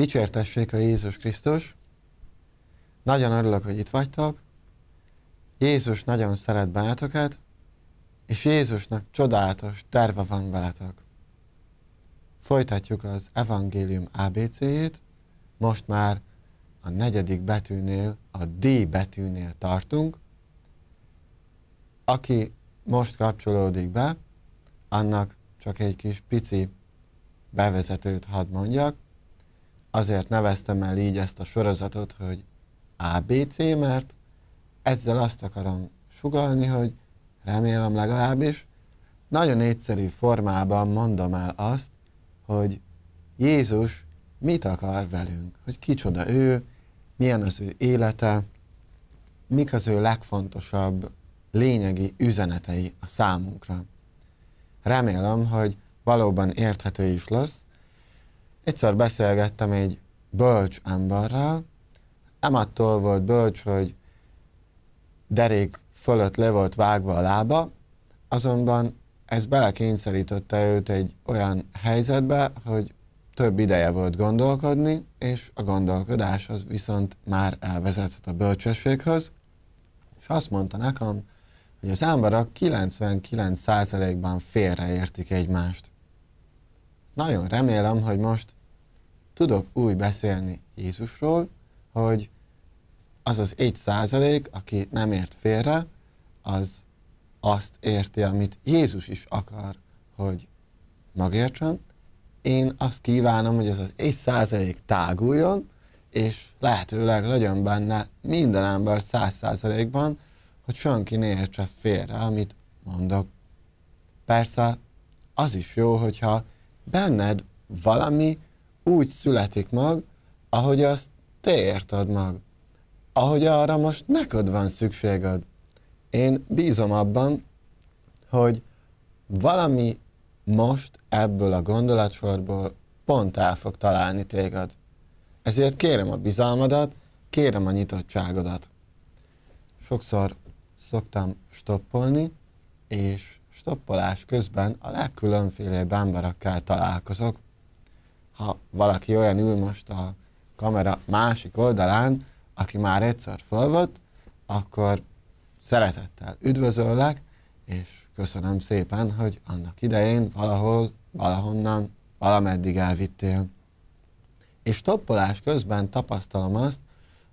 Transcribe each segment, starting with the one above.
Dicsértessék a Jézus Krisztus. Nagyon örülök, hogy itt vagytok. Jézus nagyon szeret bátokat, és Jézusnak csodálatos terve van veletek. Folytatjuk az evangélium ABC-jét, most már a negyedik betűnél, a D betűnél tartunk. Aki most kapcsolódik be, annak csak egy kis pici bevezetőt hadd mondjak azért neveztem el így ezt a sorozatot, hogy ABC, mert ezzel azt akarom sugalni, hogy remélem legalábbis, nagyon egyszerű formában mondom el azt, hogy Jézus mit akar velünk, hogy kicsoda ő, milyen az ő élete, mik az ő legfontosabb lényegi üzenetei a számunkra. Remélem, hogy valóban érthető is lesz, egyszer beszélgettem egy bölcs emberrel, nem attól volt bölcs, hogy derék fölött le volt vágva a lába, azonban ez belekényszerítette őt egy olyan helyzetbe, hogy több ideje volt gondolkodni, és a gondolkodás az viszont már elvezethet a bölcsességhöz. És azt mondta nekem, hogy az emberek 99%-ban félreértik egymást. Nagyon remélem, hogy most tudok úgy beszélni Jézusról, hogy az az egy százalék, aki nem ért félre, az azt érti, amit Jézus is akar, hogy megértsen. Én azt kívánom, hogy ez az egy százalék táguljon, és lehetőleg legyen benne minden ember száz százalékban, hogy senki ne értse félre, amit mondok. Persze az is jó, hogyha benned valami úgy születik mag, ahogy azt te érted mag. Ahogy arra most neked van szükséged. Én bízom abban, hogy valami most ebből a gondolatsorból pont el fog találni téged. Ezért kérem a bizalmadat, kérem a nyitottságodat. Sokszor szoktam stoppolni, és stoppolás közben a legkülönfélebb emberekkel találkozok. Ha valaki olyan ül most a kamera másik oldalán, aki már egyszer fölvött, akkor szeretettel üdvözöllek, és köszönöm szépen, hogy annak idején valahol, valahonnan, valameddig elvittél. És toppolás közben tapasztalom azt,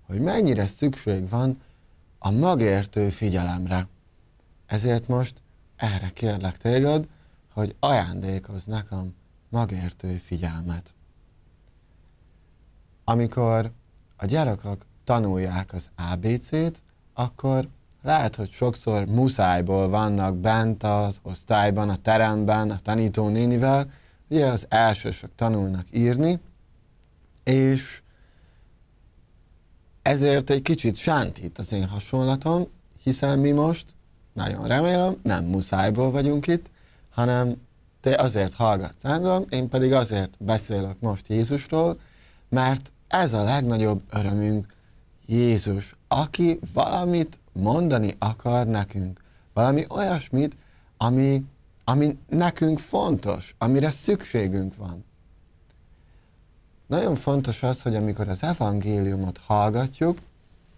hogy mennyire szükség van a magértő figyelemre. Ezért most erre kérlek téged, hogy ajándékozz nekem magértő figyelmet. Amikor a gyerekek tanulják az ABC-t, akkor lehet, hogy sokszor muszájból vannak bent az osztályban, a teremben, a tanító nénivel, ugye az elsősök tanulnak írni, és ezért egy kicsit sántít az én hasonlatom, hiszen mi most nagyon remélem, nem muszájból vagyunk itt, hanem te azért hallgatsz engem, én pedig azért beszélek most Jézusról, mert ez a legnagyobb örömünk, Jézus, aki valamit mondani akar nekünk, valami olyasmit, ami, ami nekünk fontos, amire szükségünk van. Nagyon fontos az, hogy amikor az evangéliumot hallgatjuk,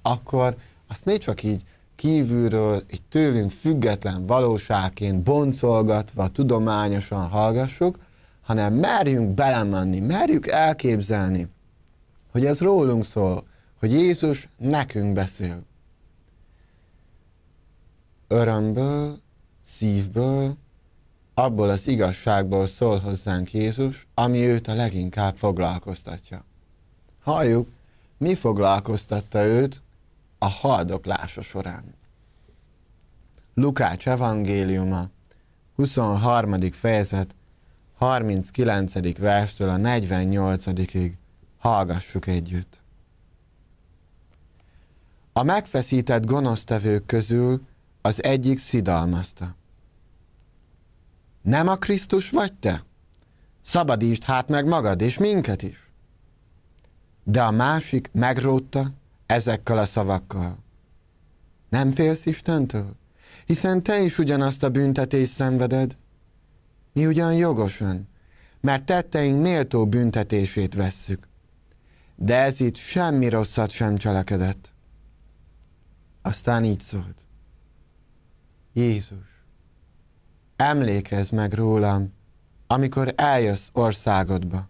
akkor azt ne csak így kívülről egy tőlünk független valóságként boncolgatva, tudományosan hallgassuk, hanem merjünk belemenni, merjük elképzelni, hogy ez rólunk szól, hogy Jézus nekünk beszél. Örömből, szívből, abból az igazságból szól hozzánk Jézus, ami őt a leginkább foglalkoztatja. Halljuk, mi foglalkoztatta őt a haldoklása során. Lukács evangéliuma, 23. fejezet, 39. verstől a 48-ig hallgassuk együtt. A megfeszített gonosztevők közül az egyik szidalmazta. Nem a Krisztus vagy te? Szabadítsd hát meg magad és minket is. De a másik megrótta, ezekkel a szavakkal. Nem félsz Istentől? Hiszen te is ugyanazt a büntetést szenveded. Mi ugyan jogosan, mert tetteink méltó büntetését vesszük. De ez itt semmi rosszat sem cselekedett. Aztán így szólt. Jézus, emlékezz meg rólam, amikor eljössz országodba.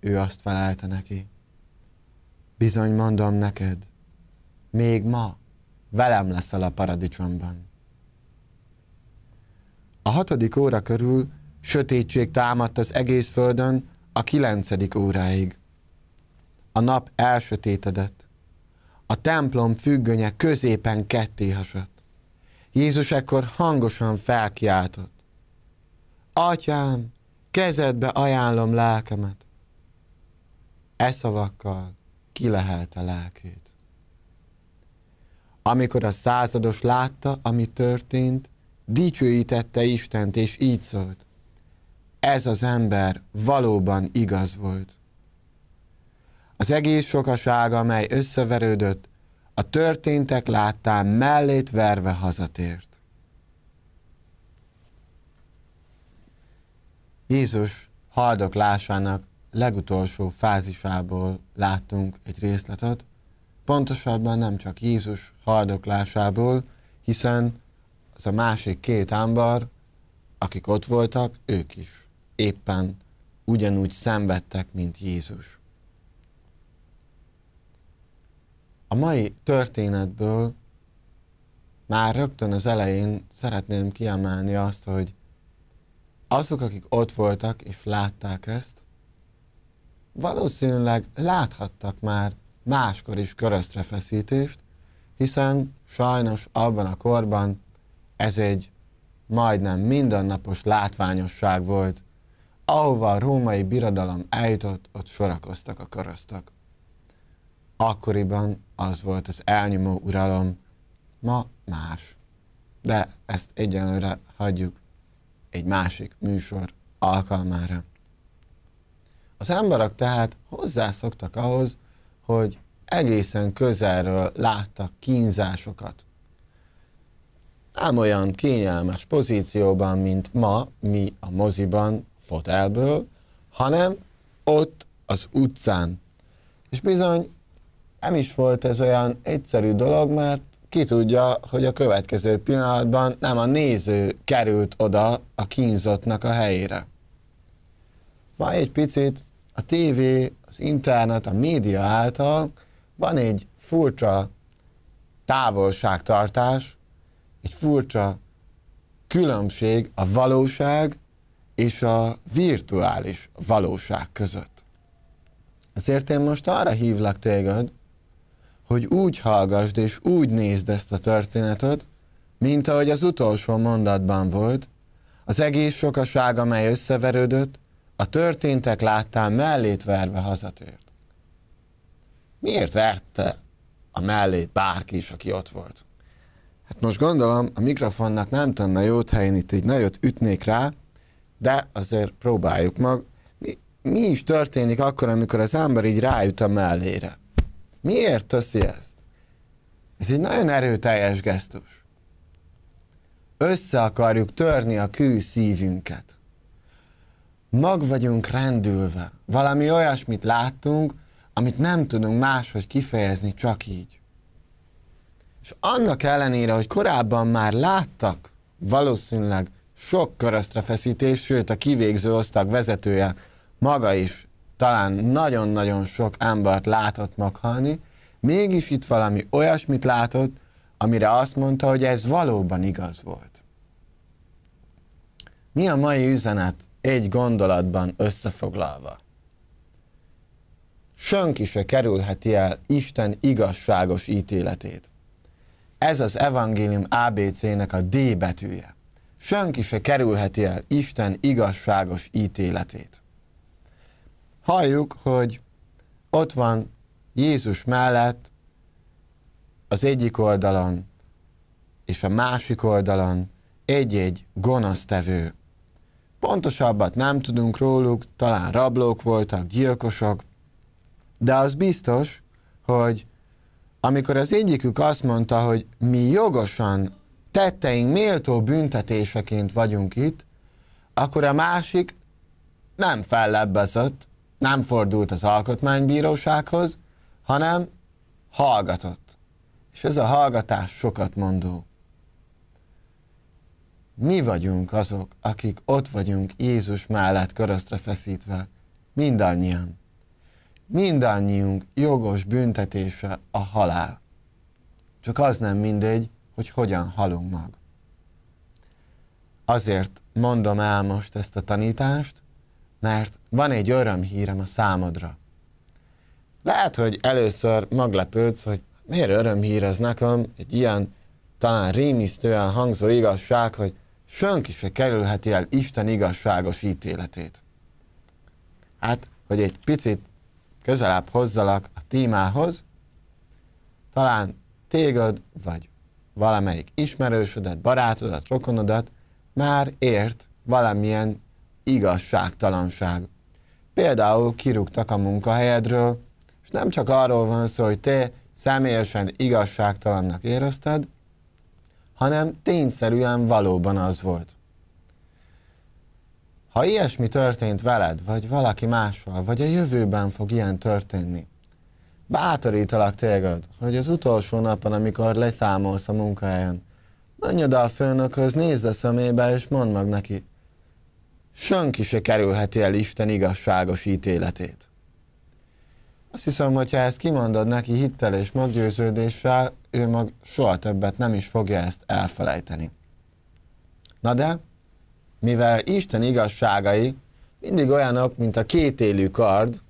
Ő azt felelte neki. Bizony mondom neked, még ma velem leszel a paradicsomban. A hatodik óra körül sötétség támadt az egész földön a kilencedik óráig. A nap elsötétedett. A templom függönye középen ketté hasadt. Jézus ekkor hangosan felkiáltott. Atyám, kezedbe ajánlom lelkemet. E szavakkal a lelkét. Amikor a százados látta, ami történt, dicsőítette Istent, és így szólt. Ez az ember valóban igaz volt. Az egész sokasága, amely összeverődött, a történtek láttán mellét verve hazatért. Jézus haldoklásának legutolsó fázisából látunk egy részletet, pontosabban nem csak Jézus haldoklásából, hiszen az a másik két ámbar, akik ott voltak, ők is éppen ugyanúgy szenvedtek, mint Jézus. A mai történetből már rögtön az elején szeretném kiemelni azt, hogy azok, akik ott voltak és látták ezt, valószínűleg láthattak már máskor is köröztre feszítést, hiszen sajnos abban a korban ez egy majdnem mindennapos látványosság volt, ahova a római birodalom eljutott, ott sorakoztak a karasztak. Akkoriban az volt az elnyomó uralom, ma más. De ezt egyenlőre hagyjuk egy másik műsor alkalmára. Az emberek tehát hozzászoktak ahhoz, hogy egészen közelről láttak kínzásokat. Nem olyan kényelmes pozícióban, mint ma mi a moziban, fotelből, hanem ott az utcán. És bizony nem is volt ez olyan egyszerű dolog, mert ki tudja, hogy a következő pillanatban nem a néző került oda a kínzottnak a helyére. Ma egy picit a tévé, az internet, a média által van egy furcsa távolságtartás, egy furcsa különbség a valóság és a virtuális valóság között. Ezért én most arra hívlak téged, hogy úgy hallgassd és úgy nézd ezt a történetet, mint ahogy az utolsó mondatban volt, az egész sokaság, amely összeverődött, a történtek láttán mellét verve hazatért. Miért verte a mellét bárki is, aki ott volt? Hát most gondolom, a mikrofonnak nem tenne jót, ha én itt egy nagyot ütnék rá, de azért próbáljuk meg. Mi, mi is történik akkor, amikor az ember így ráüt a mellére? Miért teszi ezt? Ez egy nagyon erőteljes gesztus. Össze akarjuk törni a kő szívünket mag vagyunk rendülve. Valami olyasmit láttunk, amit nem tudunk máshogy kifejezni, csak így. És annak ellenére, hogy korábban már láttak valószínűleg sok köröztre feszítés, sőt a kivégző osztag vezetője maga is talán nagyon-nagyon sok embert látott meghalni, mégis itt valami olyasmit látott, amire azt mondta, hogy ez valóban igaz volt. Mi a mai üzenet egy gondolatban összefoglalva. Senki se kerülheti el Isten igazságos ítéletét. Ez az evangélium ABC-nek a D betűje. Senki se kerülheti el Isten igazságos ítéletét. Halljuk, hogy ott van Jézus mellett az egyik oldalon és a másik oldalon egy-egy gonosztevő Pontosabbat nem tudunk róluk, talán rablók voltak, gyilkosok, de az biztos, hogy amikor az egyikük azt mondta, hogy mi jogosan tetteink méltó büntetéseként vagyunk itt, akkor a másik nem fellebbezett, nem fordult az alkotmánybírósághoz, hanem hallgatott. És ez a hallgatás sokat mondó mi vagyunk azok, akik ott vagyunk Jézus mellett köröztre feszítve, mindannyian. Mindannyiunk jogos büntetése a halál. Csak az nem mindegy, hogy hogyan halunk mag. Azért mondom el most ezt a tanítást, mert van egy örömhírem a számodra. Lehet, hogy először maglepődsz, hogy miért örömhír ez nekem, egy ilyen talán rémisztően hangzó igazság, hogy senki se kerülheti el Isten igazságos ítéletét. Hát, hogy egy picit közelebb hozzalak a témához, talán téged, vagy valamelyik ismerősödet, barátodat, rokonodat már ért valamilyen igazságtalanság. Például kirúgtak a munkahelyedről, és nem csak arról van szó, hogy te személyesen igazságtalannak érezted, hanem tényszerűen valóban az volt. Ha ilyesmi történt veled, vagy valaki mással, vagy a jövőben fog ilyen történni, bátorítalak téged, hogy az utolsó napon, amikor leszámolsz a munkahelyen, menj oda a főnökhöz, nézz a szemébe, és mondd meg neki, senki se kerülheti el Isten igazságos ítéletét. Azt hiszem, hogy ha ezt kimondod neki hittel és meggyőződéssel, ő mag soha többet nem is fogja ezt elfelejteni. Na de, mivel Isten igazságai mindig olyanok, mint a kétélű kard,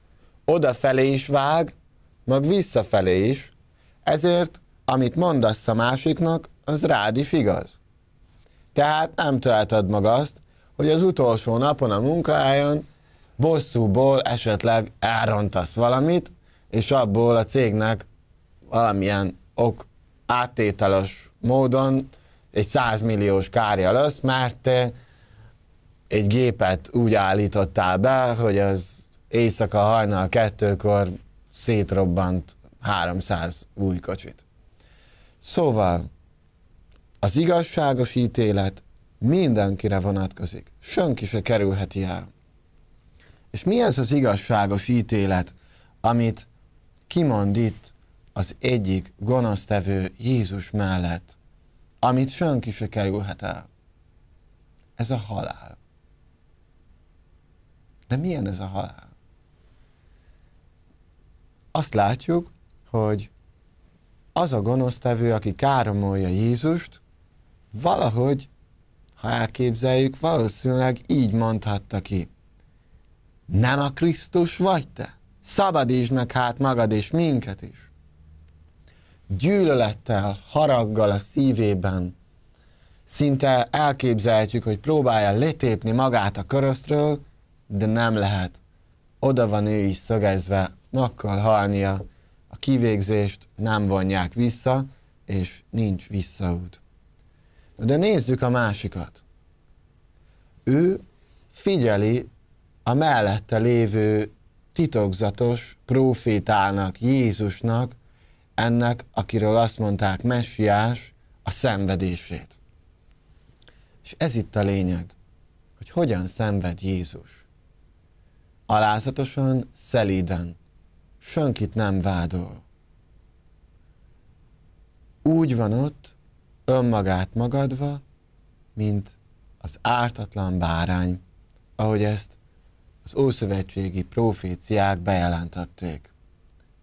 odafelé is vág, mag visszafelé is, ezért amit mondasz a másiknak, az rád is igaz. Tehát nem töltöd meg azt, hogy az utolsó napon a munkahelyen bosszúból esetleg elrontasz valamit, és abból a cégnek valamilyen ok áttételes módon egy 100 milliós kárja lesz, mert te egy gépet úgy állítottál be, hogy az éjszaka hajnal kettőkor szétrobbant 300 új kocsit. Szóval az igazságos ítélet mindenkire vonatkozik. Senki se kerülheti el. És mi ez az igazságos ítélet, amit kimond itt az egyik gonosztevő Jézus mellett, amit senki se kerülhet el. Ez a halál. De milyen ez a halál? Azt látjuk, hogy az a gonosztevő, aki káromolja Jézust, valahogy, ha elképzeljük, valószínűleg így mondhatta ki. Nem a Krisztus vagy te? Szabadítsd meg hát magad és minket is gyűlölettel, haraggal a szívében szinte elképzelhetjük, hogy próbálja letépni magát a köröztről, de nem lehet. Oda van ő is szögezve, makkal halnia, a kivégzést nem vonják vissza, és nincs visszaút. De nézzük a másikat. Ő figyeli a mellette lévő titokzatos profétának, Jézusnak ennek, akiről azt mondták messiás, a szenvedését. És ez itt a lényeg, hogy hogyan szenved Jézus. Alázatosan, szelíden. Senkit nem vádol. Úgy van ott, önmagát magadva, mint az ártatlan bárány, ahogy ezt az ószövetségi proféciák bejelentették.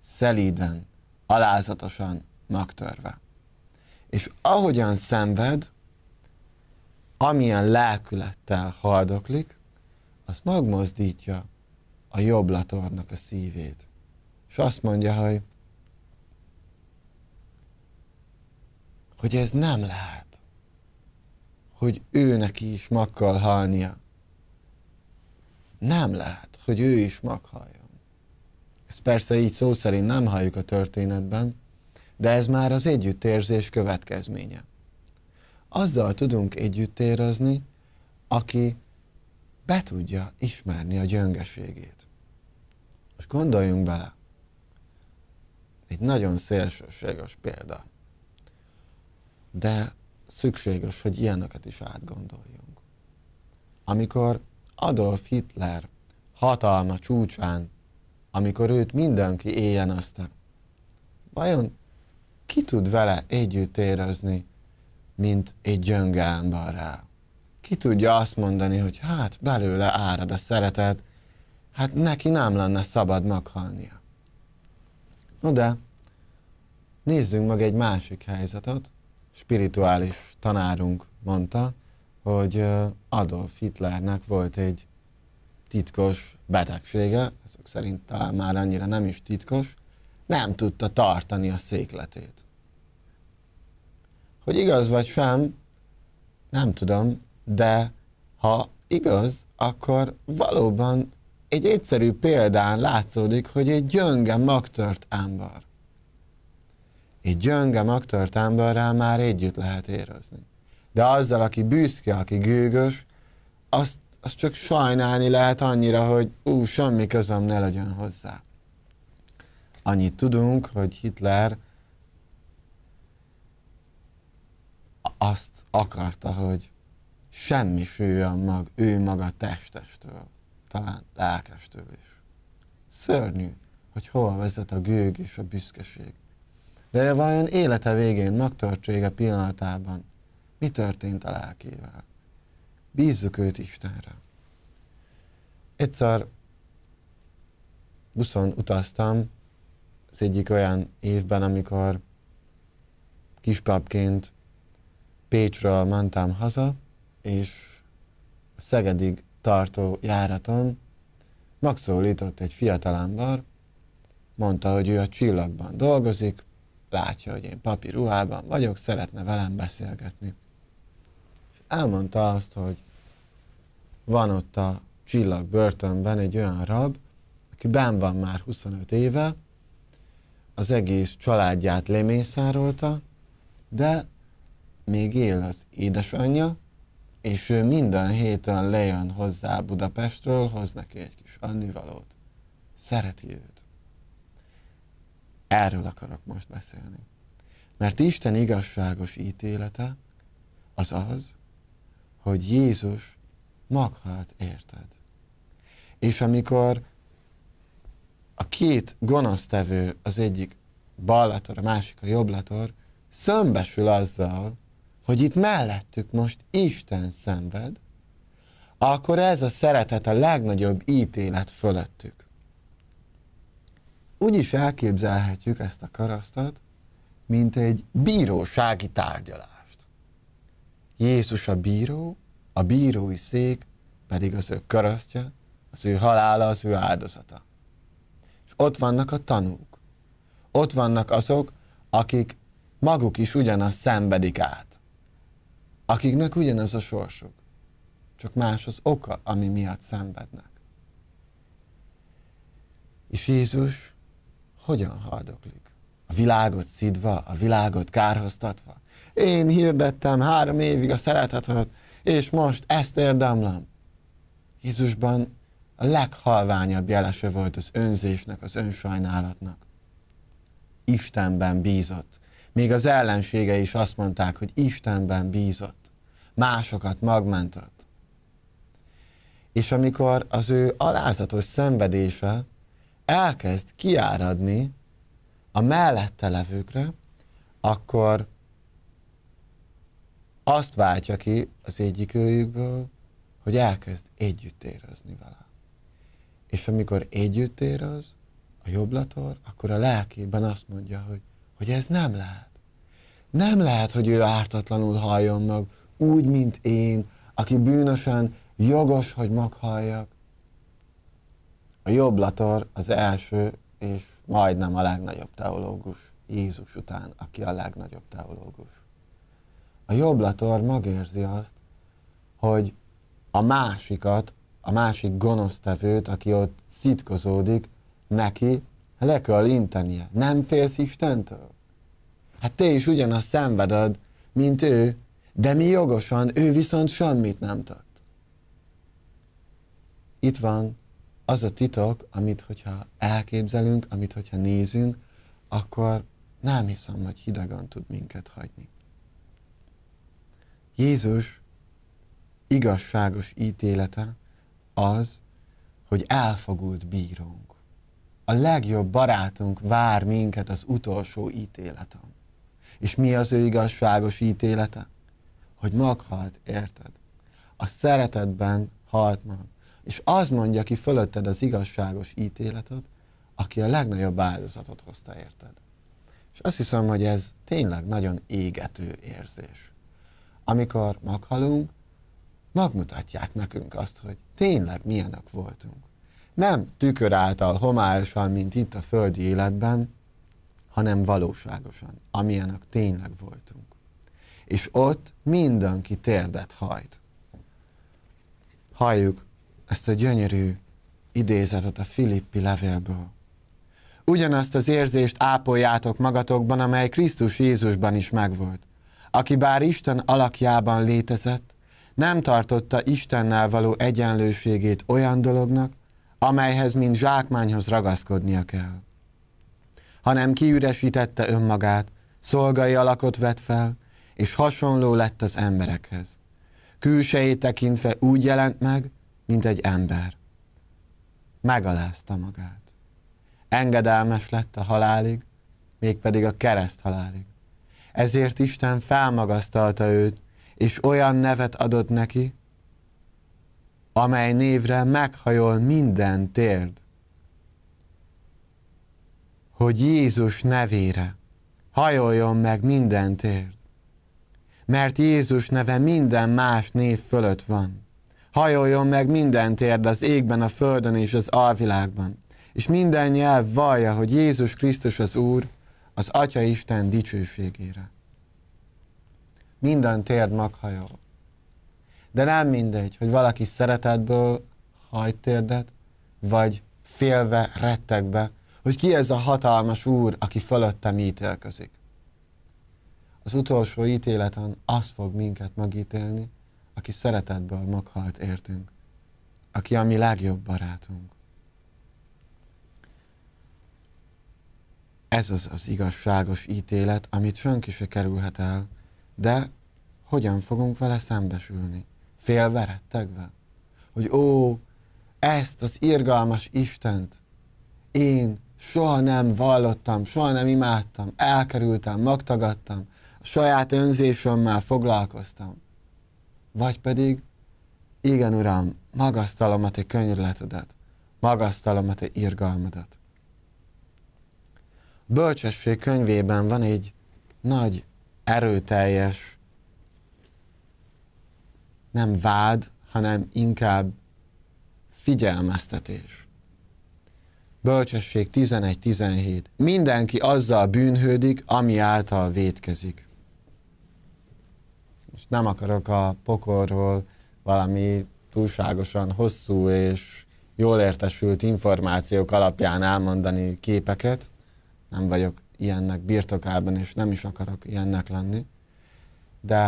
Szelíden, alázatosan magtörve. És ahogyan szenved, amilyen lelkülettel haldoklik, az megmozdítja a jobb latornak a szívét. És azt mondja, hogy hogy ez nem lehet. Hogy ő neki is makkal halnia. Nem lehet, hogy ő is meghalja. Ezt persze így szó szerint nem halljuk a történetben, de ez már az együttérzés következménye. Azzal tudunk együttérezni, aki be tudja ismerni a gyöngeségét. Most gondoljunk bele. Egy nagyon szélsőséges példa. De szükséges, hogy ilyeneket is átgondoljunk. Amikor Adolf Hitler hatalma csúcsán amikor őt mindenki éljen azt. Vajon ki tud vele együtt érezni, mint egy gyönge emberrel? Ki tudja azt mondani, hogy hát belőle árad a szeretet, hát neki nem lenne szabad meghalnia. No de, nézzünk meg egy másik helyzetet. Spirituális tanárunk mondta, hogy Adolf Hitlernek volt egy titkos betegsége, ezek szerint talán már annyira nem is titkos, nem tudta tartani a székletét. Hogy igaz vagy sem, nem tudom, de ha igaz, akkor valóban egy egyszerű példán látszódik, hogy egy gyönge magtört ámbar. Egy gyönge magtört ámbarrel már együtt lehet érezni. De azzal, aki büszke, aki gőgös, azt az csak sajnálni lehet annyira, hogy ú, semmi közöm ne legyen hozzá. Annyit tudunk, hogy Hitler azt akarta, hogy semmi sűjön mag, ő maga testestől, talán lelkestől is. Szörnyű, hogy hova vezet a gőg és a büszkeség. De vajon élete végén, magtörtsége pillanatában mi történt a lelkével? Bízzuk őt Istenre. Egyszer buszon utaztam az egyik olyan évben, amikor kispapként Pécsről mentem haza, és Szegedig tartó járaton megszólított egy fiatal ember, mondta, hogy ő a csillagban dolgozik, látja, hogy én papi ruhában vagyok, szeretne velem beszélgetni. Elmondta azt, hogy van ott a csillag börtönben egy olyan rab, aki ben van már 25 éve, az egész családját lemészárolta, de még él az édesanyja, és ő minden héten lejön hozzá Budapestről, hoz neki egy kis annivalót. Szereti őt. Erről akarok most beszélni. Mert Isten igazságos ítélete az az, hogy Jézus maghát érted. És amikor a két gonosztevő, az egyik ballator, a másik a jobblator, szembesül azzal, hogy itt mellettük most Isten szenved, akkor ez a szeretet a legnagyobb ítélet fölöttük. Úgy is elképzelhetjük ezt a karasztat, mint egy bírósági tárgyalást. Jézus a bíró, a bírói szék pedig az ő karasztja, az ő halála, az ő áldozata. És ott vannak a tanúk. Ott vannak azok, akik maguk is ugyanazt szenvedik át. Akiknek ugyanaz a sorsuk. Csak más az oka, ami miatt szenvednek. És Jézus hogyan haldoklik? A világot szidva, a világot kárhoztatva. Én hirdettem három évig a szeretetet, és most ezt érdemlem. Jézusban a leghalványabb jelese volt az önzésnek, az önsajnálatnak. Istenben bízott. Még az ellensége is azt mondták, hogy Istenben bízott. Másokat magmentott. És amikor az ő alázatos szenvedése elkezd kiáradni a mellette levőkre, akkor azt váltja ki az egyik őjükből, hogy elkezd együtt érezni vele. És amikor együtt érez a jobblator, akkor a lelkében azt mondja, hogy, hogy ez nem lehet. Nem lehet, hogy ő ártatlanul halljon meg, úgy, mint én, aki bűnösen jogos, hogy maghalljak. A jobblator az első és majdnem a legnagyobb teológus Jézus után, aki a legnagyobb teológus a jobblator megérzi azt, hogy a másikat, a másik gonosztevőt, aki ott szitkozódik, neki le kell intenie. Nem félsz Istentől? Hát te is ugyanazt szenveded, mint ő, de mi jogosan, ő viszont semmit nem tett. Itt van az a titok, amit hogyha elképzelünk, amit hogyha nézünk, akkor nem hiszem, hogy hidegan tud minket hagyni. Jézus igazságos ítélete az, hogy elfogult bírunk. A legjobb barátunk vár minket az utolsó ítéleten. És mi az ő igazságos ítélete? Hogy meghalt, érted? A szeretetben halt meg. És az mondja ki fölötted az igazságos ítéletet, aki a legnagyobb áldozatot hozta, érted? És azt hiszem, hogy ez tényleg nagyon égető érzés amikor meghalunk, megmutatják nekünk azt, hogy tényleg milyenek voltunk. Nem tükör által, homályosan, mint itt a földi életben, hanem valóságosan, amilyenek tényleg voltunk. És ott mindenki térdet hajt. Halljuk ezt a gyönyörű idézetet a Filippi levélből. Ugyanazt az érzést ápoljátok magatokban, amely Krisztus Jézusban is megvolt aki bár Isten alakjában létezett, nem tartotta Istennel való egyenlőségét olyan dolognak, amelyhez mint zsákmányhoz ragaszkodnia kell, hanem kiüresítette önmagát, szolgai alakot vett fel, és hasonló lett az emberekhez. Külsejét tekintve úgy jelent meg, mint egy ember. Megalázta magát. Engedelmes lett a halálig, mégpedig a kereszt halálig. Ezért Isten felmagasztalta őt, és olyan nevet adott neki, amely névre meghajol minden térd, hogy Jézus nevére hajoljon meg minden térd, mert Jézus neve minden más név fölött van. Hajoljon meg minden térd az égben, a földön és az alvilágban, és minden nyelv vallja, hogy Jézus Krisztus az Úr, az Atya Isten dicsőségére. Minden térd maghajol, De nem mindegy, hogy valaki szeretetből hajt térdet, vagy félve, rettegbe, hogy ki ez a hatalmas úr, aki fölöttem ítélkezik. Az utolsó ítéleten az fog minket megítélni, aki szeretetből maghalt értünk, aki a mi legjobb barátunk. ez az az igazságos ítélet, amit senki se kerülhet el, de hogyan fogunk vele szembesülni? Félve, rettegve? Hogy ó, ezt az irgalmas Istent én soha nem vallottam, soha nem imádtam, elkerültem, magtagadtam, a saját önzésemmel foglalkoztam. Vagy pedig, igen, Uram, magasztalom a te könyörületedet, magasztalom a te irgalmadat bölcsesség könyvében van egy nagy, erőteljes, nem vád, hanem inkább figyelmeztetés. Bölcsesség 11-17. Mindenki azzal bűnhődik, ami által védkezik. Most nem akarok a pokorról valami túlságosan hosszú és jól értesült információk alapján elmondani képeket, nem vagyok ilyennek birtokában, és nem is akarok ilyennek lenni. De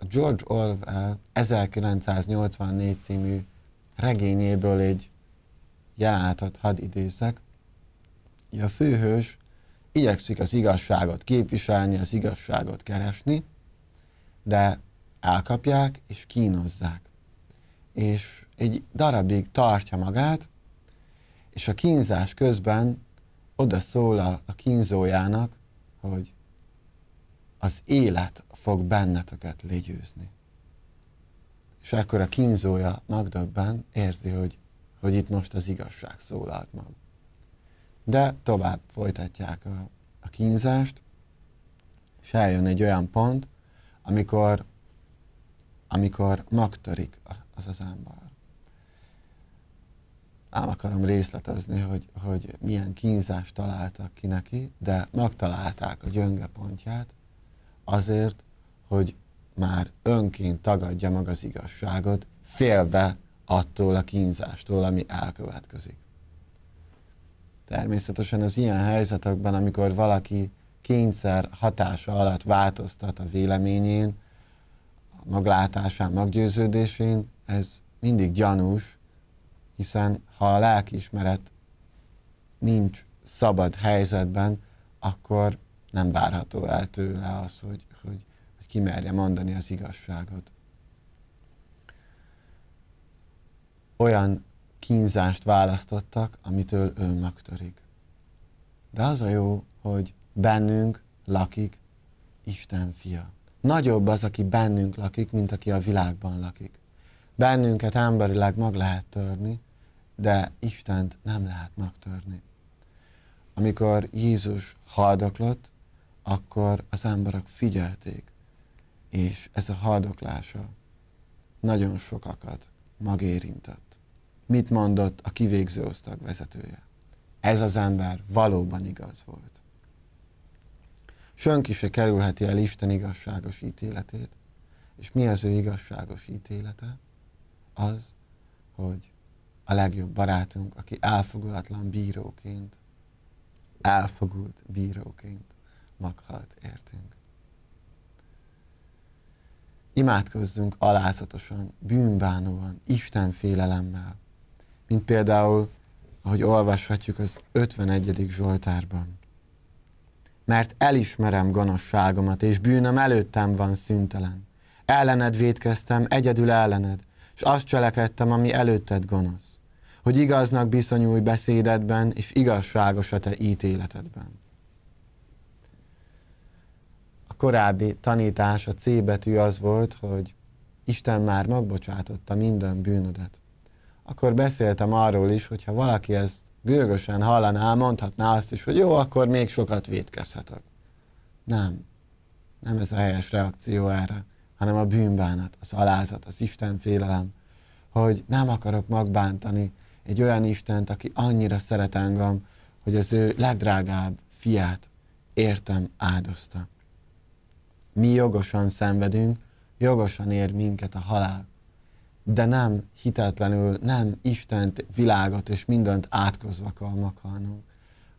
a George Orwell 1984 című regényéből egy jelenetet hadd idézek. A főhős igyekszik az igazságot képviselni, az igazságot keresni, de elkapják és kínozzák. És egy darabig tartja magát, és a kínzás közben oda szól a, a kínzójának, hogy az élet fog benneteket legyőzni. És akkor a kínzója megdöbben, érzi, hogy, hogy itt most az igazság szólalt meg. De tovább folytatják a, a kínzást, és eljön egy olyan pont, amikor, amikor magtörik az az ember ám akarom részletezni, hogy, hogy milyen kínzást találtak ki neki, de megtalálták a gyönge pontját azért, hogy már önként tagadja meg az igazságot, félve attól a kínzástól, ami elkövetkezik. Természetesen az ilyen helyzetekben, amikor valaki kényszer hatása alatt változtat a véleményén, a maglátásán, meggyőződésén, ez mindig gyanús, hiszen ha a lelkiismeret nincs szabad helyzetben, akkor nem várható el tőle az, hogy, hogy, hogy merje mondani az igazságot. Olyan kínzást választottak, amitől ő megtörik. De az a jó, hogy bennünk lakik Isten fia. Nagyobb az, aki bennünk lakik, mint aki a világban lakik. Bennünket emberileg meg lehet törni, de Istent nem lehet megtörni. Amikor Jézus haldoklott, akkor az emberek figyelték, és ez a haldoklása nagyon sokakat magérintett. Mit mondott a kivégző osztag vezetője? Ez az ember valóban igaz volt. Senki se kerülheti el Isten igazságos ítéletét. És mi az ő igazságos ítélete? Az, hogy a legjobb barátunk, aki elfogulatlan bíróként, elfogult bíróként maghalt értünk. Imádkozzunk alázatosan, bűnbánóan, Isten félelemmel, mint például, ahogy olvashatjuk az 51. Zsoltárban. Mert elismerem gonoszságomat, és bűnöm előttem van szüntelen. Ellened védkeztem, egyedül ellened, és azt cselekedtem, ami előtted gonosz hogy igaznak bizonyulj beszédedben, és igazságos a te ítéletedben. A korábbi tanítás, a C betű az volt, hogy Isten már megbocsátotta minden bűnödet. Akkor beszéltem arról is, hogyha valaki ezt bőgösen hallaná, mondhatná azt is, hogy jó, akkor még sokat védkezhetek. Nem. Nem ez a helyes reakció erre, hanem a bűnbánat, az alázat, az Isten félelem, hogy nem akarok magbántani, egy olyan Istent, aki annyira szeret engem, hogy az ő legdrágább fiát értem áldozta. Mi jogosan szenvedünk, jogosan ér minket a halál, de nem hitetlenül, nem Istent, világot és mindent átkozva kell meghalnunk,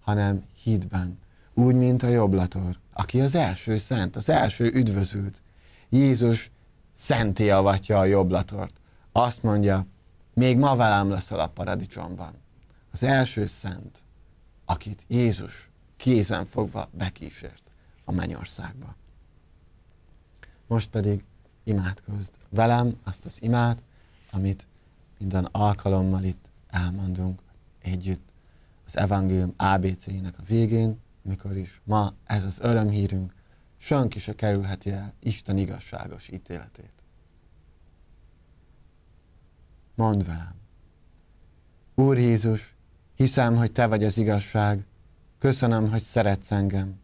hanem hitben. Úgy, mint a jobblator, aki az első szent, az első üdvözült. Jézus szenté avatja a jobblatort. Azt mondja, még ma velem leszel a paradicsomban. Az első szent, akit Jézus kézen fogva bekísért a mennyországba. Most pedig imádkozd velem azt az imát, amit minden alkalommal itt elmondunk együtt az evangélium ABC-nek a végén, mikor is ma ez az örömhírünk, senki se kerülheti el Isten igazságos ítéletét mondd velem. Úr Jézus, hiszem, hogy Te vagy az igazság, köszönöm, hogy szeretsz engem.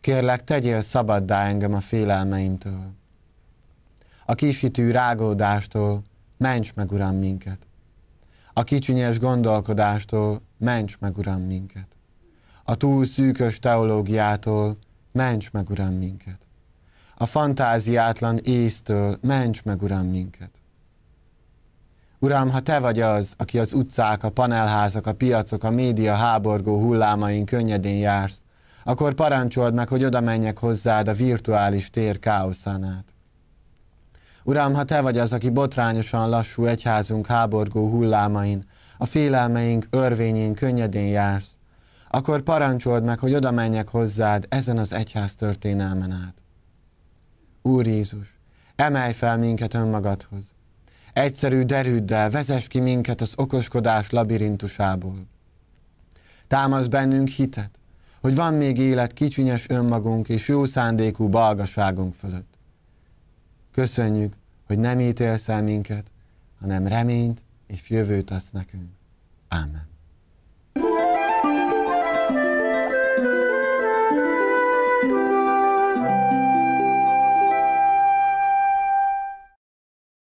Kérlek, tegyél szabaddá engem a félelmeimtől. A kisítű rágódástól ments meg, Uram, minket. A kicsinyes gondolkodástól ments meg, Uram, minket. A túl szűkös teológiától ments meg, Uram, minket. A fantáziátlan észtől ments meg, Uram, minket. Uram, ha Te vagy az, aki az utcák, a panelházak, a piacok, a média háborgó hullámain könnyedén jársz, akkor parancsold meg, hogy oda menjek hozzád a virtuális tér káoszán át. Uram, ha Te vagy az, aki botrányosan lassú egyházunk háborgó hullámain, a félelmeink örvényén könnyedén jársz, akkor parancsold meg, hogy oda menjek hozzád ezen az egyház történelmen át. Úr Jézus, emelj fel minket önmagadhoz, egyszerű derűddel vezess ki minket az okoskodás labirintusából. Támasz bennünk hitet, hogy van még élet kicsinyes önmagunk és jó szándékú balgaságunk fölött. Köszönjük, hogy nem ítélsz el minket, hanem reményt és jövőt adsz nekünk. Ámen.